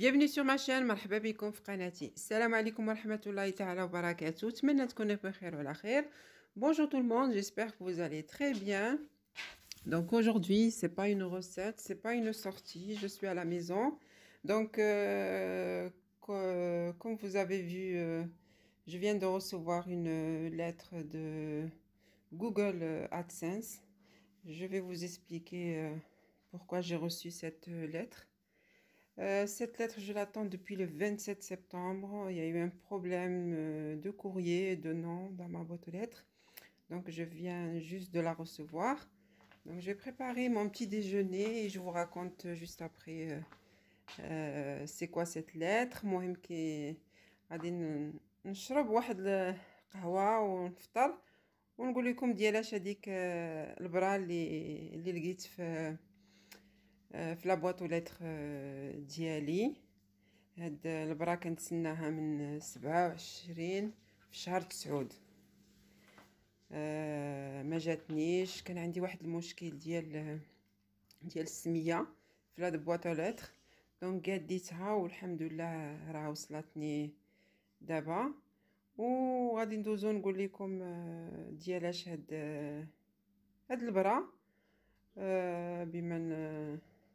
bienvenue sur ma chaîne salam bonjour tout le monde j'espère que vous allez très bien donc aujourd'hui c'est pas une recette c'est pas une sortie je suis à la maison donc euh, comme vous avez vu euh, je viens de recevoir une lettre de Google AdSense je vais vous expliquer euh, pourquoi j'ai reçu cette lettre euh, cette lettre, je l'attends depuis le 27 septembre. Il y a eu un problème euh, de courrier de nom dans ma boîte aux lettres. Donc, je viens juste de la recevoir. Donc, je vais préparer mon petit déjeuner et je vous raconte juste après euh, c'est quoi cette lettre. مهم كي غادي نشرب واحد un petit déjeuner, لكم ديالاش آه، في لابواط ولاتر ديالي هاد البرا كنتسناها من سبعة وعشرين في شهر تسعود آه، ما جاتنيش كان عندي واحد المشكل ديال ديال السميه في لا بواط لاتر دونك قاديتها والحمد لله راه وصلتني دابا وغادي ندوزو نقول لكم آه، ديالاش هاد هاد البرا بما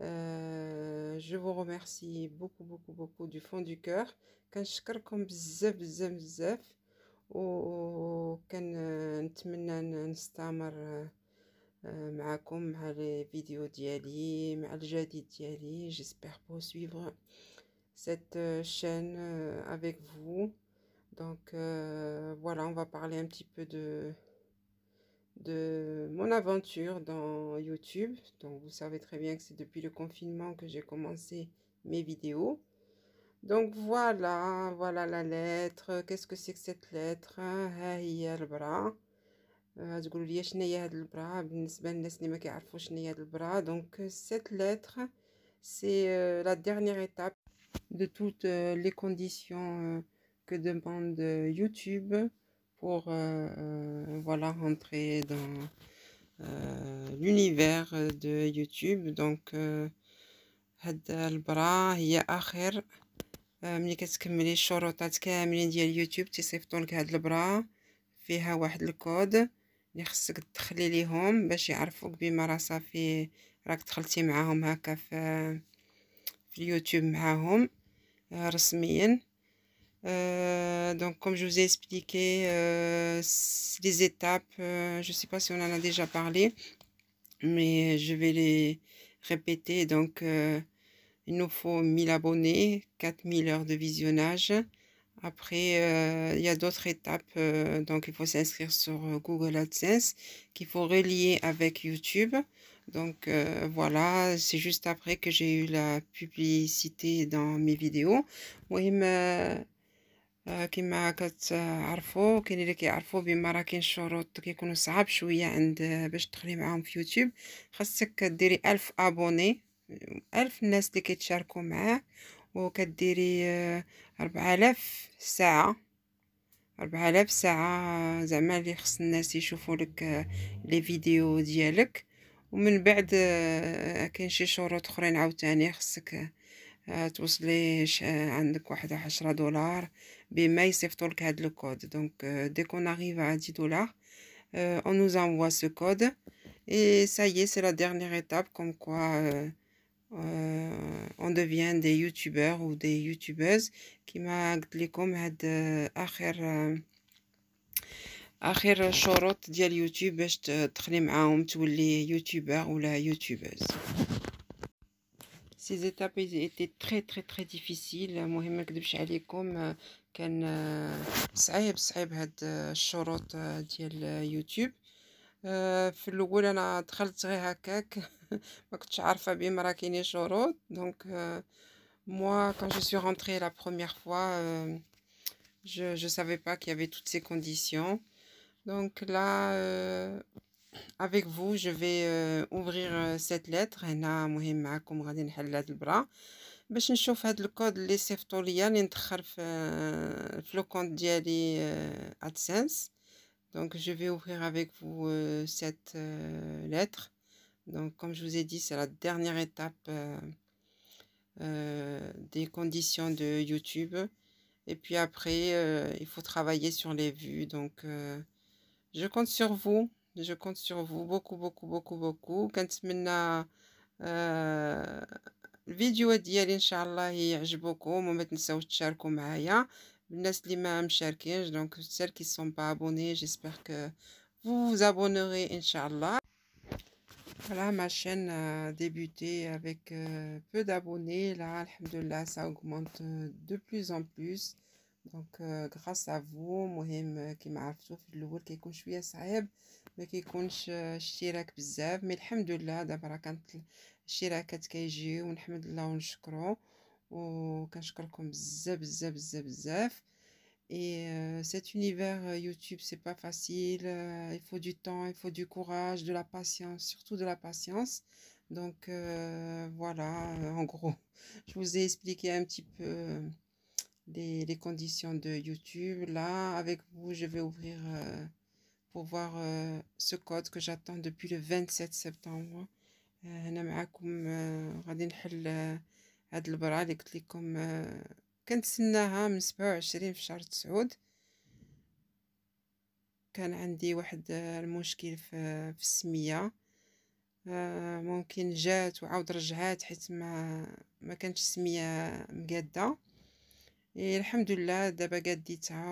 Euh, je vous remercie beaucoup, beaucoup, beaucoup du fond du cœur. Je vous remercie beaucoup, beaucoup, beaucoup. Et j'espère que nous allons avec vous, avec les vidéos, avec mes nouvelles vidéos. J'espère suivre cette euh, chaîne euh, avec vous. Donc voilà, on va parler un petit peu de de mon aventure dans YouTube. Donc vous savez très bien que c'est depuis le confinement que j'ai commencé mes vidéos. Donc voilà, voilà la lettre. Qu'est-ce que c'est que cette lettre Donc cette lettre c'est euh, la dernière étape de toutes euh, les conditions euh, que demande YouTube pour euh, euh, voilà rentrer dans euh, l'univers de YouTube donc هاد البرا هي اخر ملي كتكملي الشروطات كاملين ديال يوتيوب تيصيفطوا هاد البرا فيها واحد الكود اللي خصك تدخلي ليهم باش يعرفوك بما راه صافي راك دخلتي معاهم هكا في في اليوتيوب معاهم رسميا Euh, donc, comme je vous ai expliqué, les euh, étapes, euh, je ne sais pas si on en a déjà parlé, mais je vais les répéter. Donc, il nous faut 1000 abonnés, 4000 heures de visionnage. Après, il y a d'autres étapes. donc, il faut s'inscrire sur Google AdSense, qu'il faut relier avec YouTube. Donc voilà, c'est juste après que j'ai eu la publicité dans mes vidéos. Oui, mais كما كتعرفوا كاين اللي كيعرفوا بما راه كاين شروط كيكونوا صعاب شويه عند باش تدخلي معاهم في يوتيوب خاصك ديري ألف ابوني ألف الناس اللي كيتشاركوا معاه وكديري آه، أربعة آلاف ساعه أربعة آلاف ساعه آه، زعما اللي خص الناس يشوفوا لك آه، لي فيديو ديالك ومن بعد كاين شي شروط اخرين عاوتاني خصك توصلي عندك واحد عشرة دولار il يصيفطوا le code code. Donc euh, dès qu'on arrive à 10 dollars euh, on nous envoie ce code et ça y est c'est la dernière étape comme quoi euh, on devient des youtubeurs ou des youtubeuses qui' قلت لكم هاد اخر اخر شروط ديال يوتيوب باش تدخلي معاهم تولي ou la youtubeuse ces étapes étaient très très très difficiles vous ما نكذبش عليكم كان صعيب صعيب هاد الشروط ديال يوتيوب في الاول انا دخلت غير هكاك ما كنتش عارفه بهم راه كاينين شروط دونك euh, moi quand je suis rentrée la première fois euh, je je savais pas qu'il y avait toutes ces conditions donc là euh, avec vous, je vais euh, ouvrir euh, cette lettre donc je vais ouvrir avec vous euh, cette lettre donc comme je vous ai dit c'est la dernière étape des conditions de youtube et puis après il faut travailler sur les vues donc je compte sur vous je compte sur vous beaucoup, beaucoup, beaucoup, beaucoup. je الفيديو vous beaucoup mon الله vidéo. وما تنساوش تشاركوا معايا الناس اللي ما donc celles qui sont pas abonnées j'espère que vous vous abonnerez inchallah voilà ma chaîne a euh, débuté avec euh, peu d'abonnés là alhamdulillah ça augmente euh, de plus en plus donc grâce à vous مهم كيما عرفتوا في الاول كيكون à صعيب et euh, cet univers YouTube, euh, YouTube, c'est pas facile. Euh, il faut du temps, il faut du courage, de la patience, surtout de la patience. Donc voilà, en gros, je vous ai expliqué un petit peu les conditions de YouTube. Là, avec vous, je vais ouvrir pour voir euh, ce code que j'attends depuis le 27 سبتمبر هنا معاكم euh, غادي نحل euh، هاد البرا اللي قلت لكم كنتسناها من 27 في شهر تسعود كان عندي واحد آه، المشكل في, آه، في السميه آه، ممكن جات وعاود رجعات حيت ما ما كانتش السميه مقاده الحمد لله دابا قديتها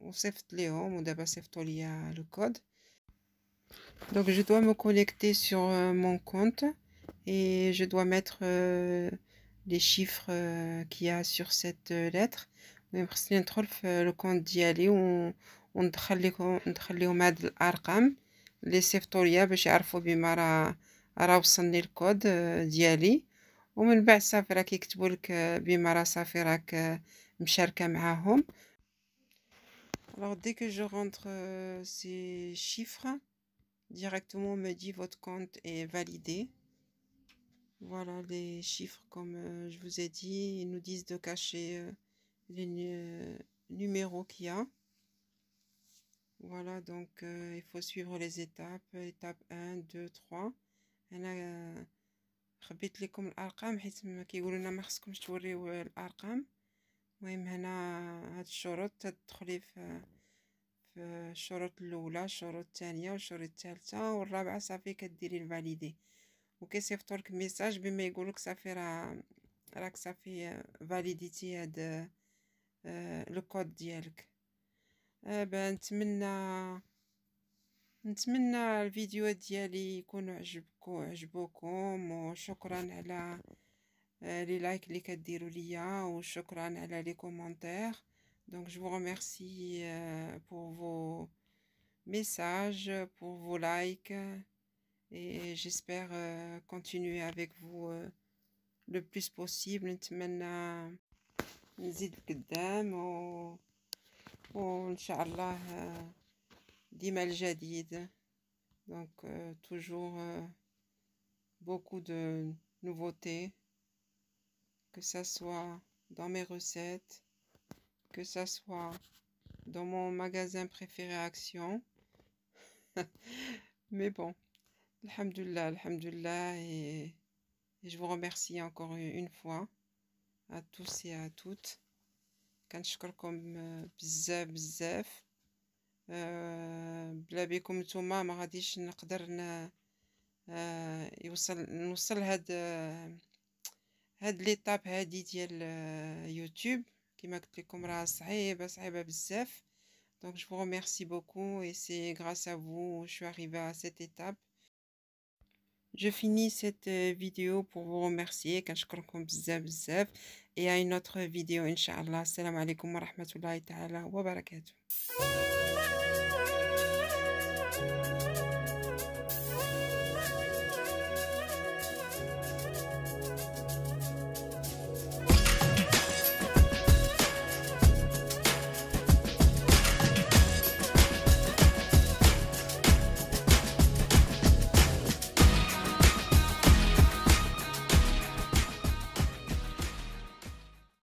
وصيفط ليهم ودابا صيفطوا ليا لو كود Donc je dois me connecter sur euh, mon compte et je dois mettre euh, les chiffres euh, qu'il y a sur خصني ندخل في لو كونت ديالي وندخل لكم ندخل لهم هاد الارقام لي صيفطوا ليا باش يعرفوا بما راه راه وصلني الكود ديالي ومن يكتبوا لك بما مشاركه معاهم Alors dès que je rentre euh، ces chiffres, directement me dit votre compte est validé. Voilà les chiffres comme euh, je vous ai dit, ils nous disent de cacher euh, les numéros qu'il y a. Voilà donc il faut suivre les étapes, étape 1, 2, 3. خبيت لكم الارقام حيت ما كيقولوا لنا ما خصكمش توريو الارقام المهم هنا هاد الشروط تدخلي في في الشروط الاولى الشروط الثانيه والشروط الثالثه والرابعه صافي كديري الفاليدي وكيصيفطوا لك ميساج بما يقول لك صافي راه راك صافي فاليديتي هاد آه، لو كود ديالك آه، نتمنى نتمنى الفيديوهات ديالي يكونوا عجبكم عجبوكم وشكرا على les likes les كديروا ليا وشكرا على les commentaires donc je vous remercie euh, pour vos messages pour vos likes et j'espère euh, continuer avec vous euh, le plus possible نتمنى نزيد لقدام و d'Imal Jadid. Donc euh, toujours euh, beaucoup de nouveautés, que ce soit dans mes recettes, que ce soit dans mon magasin préféré Action. Mais bon, Alhamdulillah, Alhamdulillah, et, je vous remercie encore une fois à tous et à toutes. Quand je comme euh, آه، بلا بكم نتوما ما غاديش نقدر ن آه، يوصل نوصل هاد آه، هاد لي طاب هادي ديال يوتيوب كما قلت لكم راه صعيبه صعيبه بزاف دونك جو ميرسي بوكو اي سي غراس ا فو شو اريفي ا سيت ايتاب Je finis cette euh, vidéo pour vous remercier. Quand je crois qu'on et à une autre vidéo, Inch'Allah. Assalamu alaikum wa rahmatullahi ta'ala wa Música